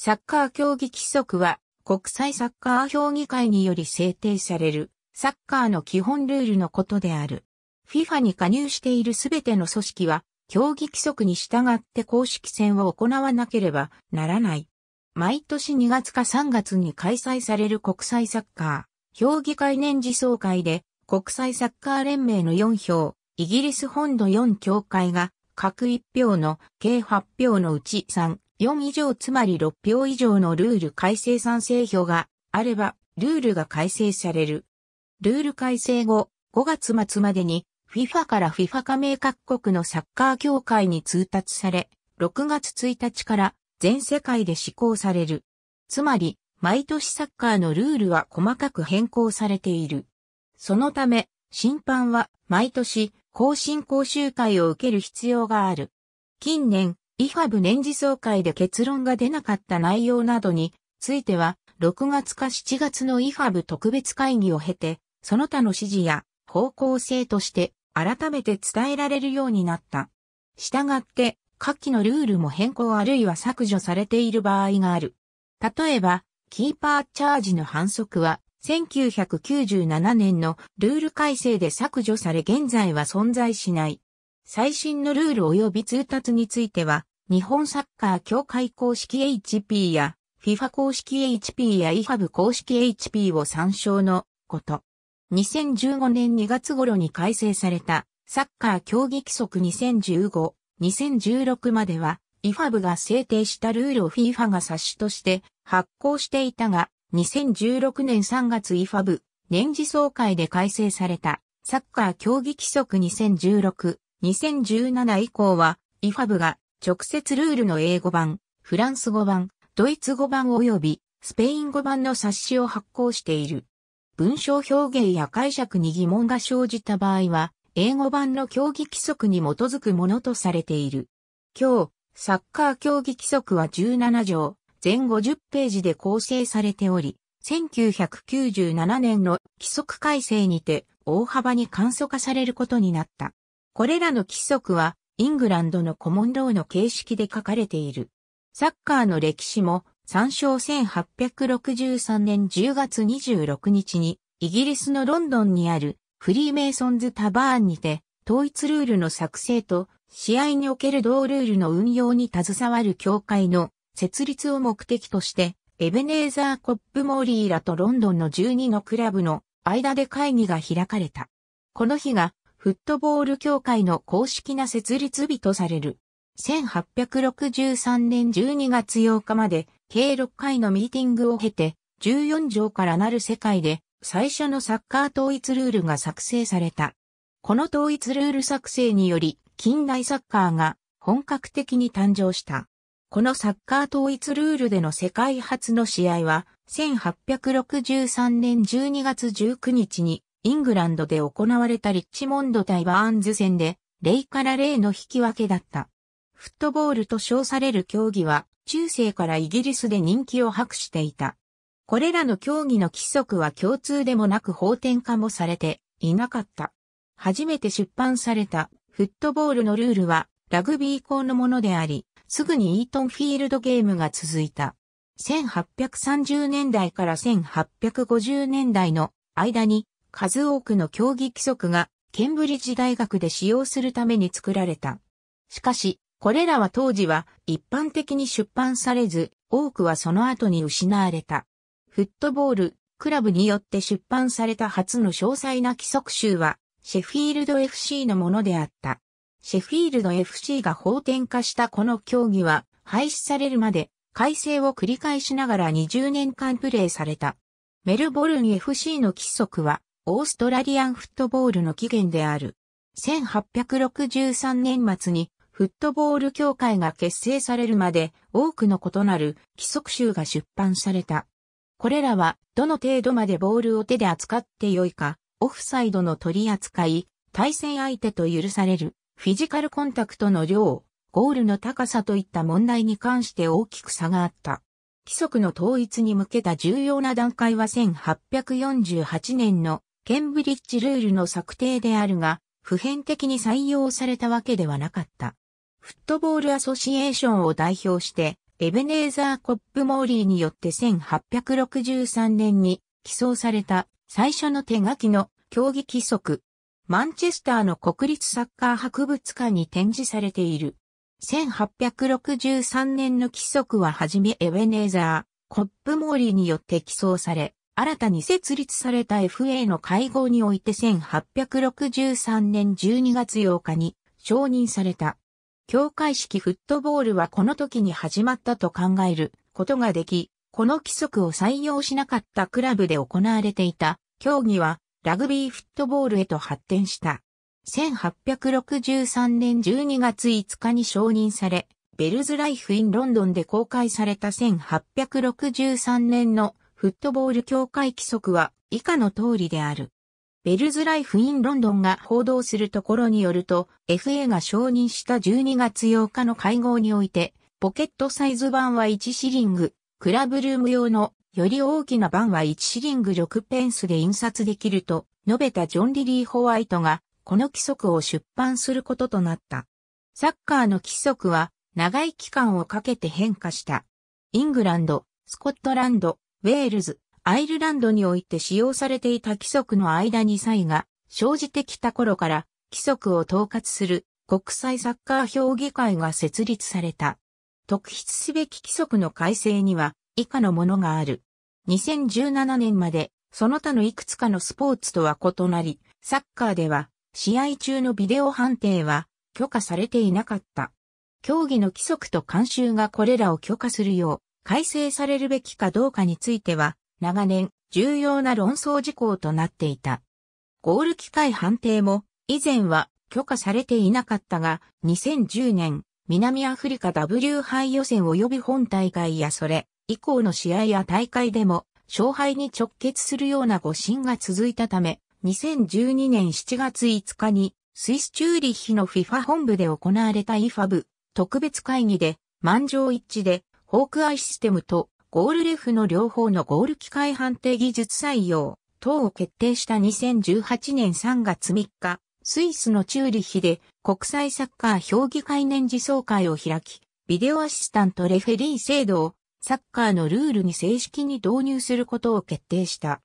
サッカー競技規則は国際サッカー評議会により制定されるサッカーの基本ルールのことである。FIFA に加入しているすべての組織は競技規則に従って公式戦を行わなければならない。毎年2月か3月に開催される国際サッカー評議会年次総会で国際サッカー連盟の4票、イギリス本土4協会が各1票の計8票のうち3、4以上つまり6票以上のルール改正賛成票があれば、ルールが改正される。ルール改正後、5月末までに FIFA から FIFA 加盟各国のサッカー協会に通達され、6月1日から全世界で施行される。つまり、毎年サッカーのルールは細かく変更されている。そのため、審判は毎年更新講習会を受ける必要がある。近年、イファブ年次総会で結論が出なかった内容などについては、6月か7月のイファブ特別会議を経て、その他の指示や方向性として改めて伝えられるようになった。従って、下記のルールも変更あるいは削除されている場合がある。例えば、キーパーチャージの反則は、1997年のルール改正で削除され現在は存在しない。最新のルール及び通達については、日本サッカー協会公式 HP や FIFA 公式 HP や IFAB 公式 HP を参照のこと。2015年2月頃に改正されたサッカー競技規則2015、2016までは IFAB が制定したルールを FIFA が冊子として発行していたが、2016年3月 IFAB 年次総会で改正されたサッカー競技規則2016、2017以降は IFAB が直接ルールの英語版、フランス語版、ドイツ語版及びスペイン語版の冊子を発行している。文章表現や解釈に疑問が生じた場合は、英語版の競技規則に基づくものとされている。今日、サッカー競技規則は17条、全50ページで構成されており、1997年の規則改正にて大幅に簡素化されることになった。これらの規則はイングランドのコモンローの形式で書かれている。サッカーの歴史も参照1863年10月26日にイギリスのロンドンにあるフリーメイソンズタバーンにて統一ルールの作成と試合における同ルールの運用に携わる協会の設立を目的としてエベネーザー・コップ・モーリーらとロンドンの12のクラブの間で会議が開かれた。この日がフットボール協会の公式な設立日とされる。1863年12月8日まで計6回のミーティングを経て14条からなる世界で最初のサッカー統一ルールが作成された。この統一ルール作成により近代サッカーが本格的に誕生した。このサッカー統一ルールでの世界初の試合は1863年12月19日にイングランドで行われたリッチモンド対バーンズ戦で、0から0の引き分けだった。フットボールと称される競技は、中世からイギリスで人気を博していた。これらの競技の規則は共通でもなく法典化もされていなかった。初めて出版されたフットボールのルールはラグビー校のものであり、すぐにイートンフィールドゲームが続いた。1830年代から1850年代の間に数多くの競技規則がケンブリッジ大学で使用するために作られた。しかし、これらは当時は一般的に出版されず、多くはその後に失われた。フットボール、クラブによって出版された初の詳細な規則集は、シェフィールド FC のものであった。シェフィールド FC が法典化したこの競技は、廃止されるまで、改正を繰り返しながら20年間プレーされた。メルボルン FC の規則は、オーストラリアンフットボールの起源である。1863年末にフットボール協会が結成されるまで多くの異なる規則集が出版された。これらはどの程度までボールを手で扱ってよいか、オフサイドの取り扱い、対戦相手と許される、フィジカルコンタクトの量、ゴールの高さといった問題に関して大きく差があった。規則の統一に向けた重要な段階は1848年のケンブリッジルールの策定であるが、普遍的に採用されたわけではなかった。フットボールアソシエーションを代表して、エベネーザー・コップ・モーリーによって1863年に起草された最初の手書きの競技規則。マンチェスターの国立サッカー博物館に展示されている。1863年の規則ははじめエベネーザー、コップモーリーによって起草され、新たに設立された FA の会合において1863年12月8日に承認された。協会式フットボールはこの時に始まったと考えることができ、この規則を採用しなかったクラブで行われていた競技はラグビーフットボールへと発展した。1863年12月5日に承認され、ベルズライフ・イン・ロンドンで公開された1863年のフットボール協会規則は以下の通りである。ベルズライフ・イン・ロンドンが報道するところによると、FA が承認した12月8日の会合において、ポケットサイズ版は1シリング、クラブルーム用のより大きな版は1シリング6ペンスで印刷できると述べたジョン・リリー・ホワイトが、この規則を出版することとなった。サッカーの規則は長い期間をかけて変化した。イングランド、スコットランド、ウェールズ、アイルランドにおいて使用されていた規則の間に差異が生じてきた頃から規則を統括する国際サッカー評議会が設立された。特筆すべき規則の改正には以下のものがある。2017年までその他のいくつかのスポーツとは異なり、サッカーでは試合中のビデオ判定は許可されていなかった。競技の規則と慣習がこれらを許可するよう改正されるべきかどうかについては、長年、重要な論争事項となっていた。ゴール機械判定も、以前は許可されていなかったが、2010年、南アフリカ W 杯予選及び本大会やそれ以降の試合や大会でも勝敗に直結するような誤審が続いたため、2012年7月5日にスイスチューリッヒの FIFA 本部で行われた IFAB 特別会議で満場一致でホークアイシステムとゴールレフの両方のゴール機械判定技術採用等を決定した2018年3月3日、スイスのチューリヒで国際サッカー評議会年次総会を開き、ビデオアシスタントレフェリー制度をサッカーのルールに正式に導入することを決定した。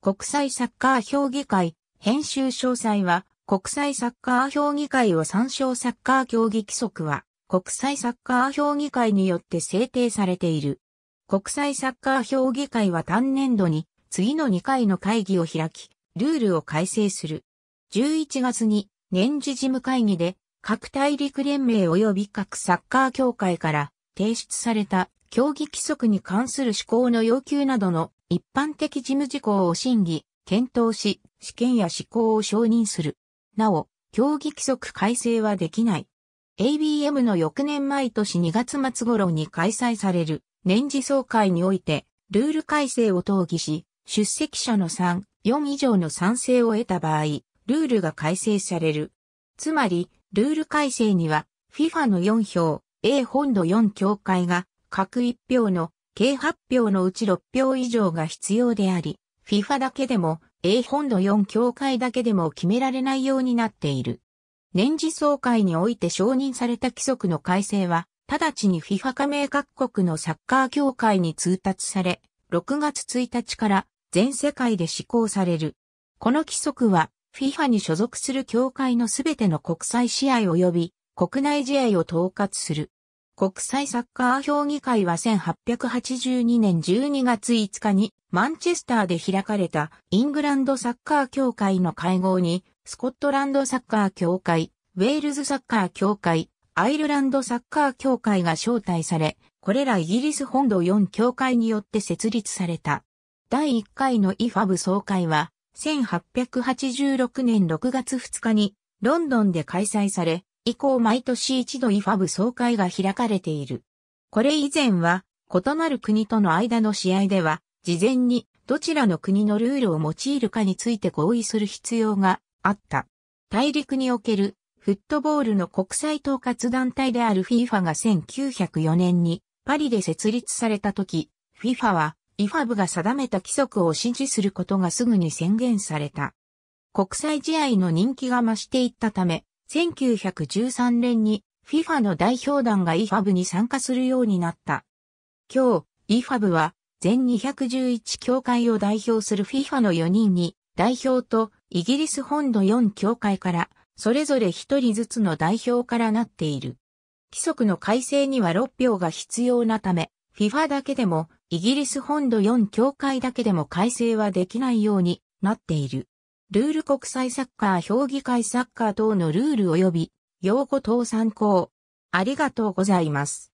国際サッカー評議会編集詳細は国際サッカー評議会を参照サッカー競技規則は国際サッカー評議会によって制定されている。国際サッカー評議会は単年度に次の2回の会議を開き、ルールを改正する。11月に年次事務会議で各大陸連盟及び各サッカー協会から提出された競技規則に関する施行の要求などの一般的事務事項を審議、検討し、試験や施行を承認する。なお、競技規則改正はできない。ABM の翌年毎年2月末頃に開催される年次総会において、ルール改正を討議し、出席者の3、4以上の賛成を得た場合、ルールが改正される。つまり、ルール改正には、FIFA の4票、A 本土4協会が、各1票の、計8票のうち6票以上が必要であり、FIFA だけでも、A 本土4協会だけでも決められないようになっている。年次総会において承認された規則の改正は、直ちに FIFA 加盟各国のサッカー協会に通達され、6月1日から全世界で施行される。この規則は、FIFA に所属する協会のすべての国際試合及び国内試合を統括する。国際サッカー評議会は1882年12月5日にマンチェスターで開かれたイングランドサッカー協会の会合にスコットランドサッカー協会、ウェールズサッカー協会、アイルランドサッカー協会が招待され、これらイギリス本土4協会によって設立された。第1回のイ f a b 総会は、1886年6月2日にロンドンで開催され、以降毎年一度イ f a b 総会が開かれている。これ以前は、異なる国との間の試合では、事前にどちらの国のルールを用いるかについて合意する必要があった。大陸におけるフットボールの国際統括団体である FIFA が1904年にパリで設立された時、FIFA は IFAB が定めた規則を支持することがすぐに宣言された。国際試合の人気が増していったため、1913年に FIFA の代表団が IFAB に参加するようになった。今日、IFAB は全211協会を代表する FIFA の4人に代表とイギリス本土4教会から、それぞれ1人ずつの代表からなっている。規則の改正には6票が必要なため、FIFA だけでも、イギリス本土4教会だけでも改正はできないようになっている。ルール国際サッカー評議会サッカー等のルール及び、用語等参考。ありがとうございます。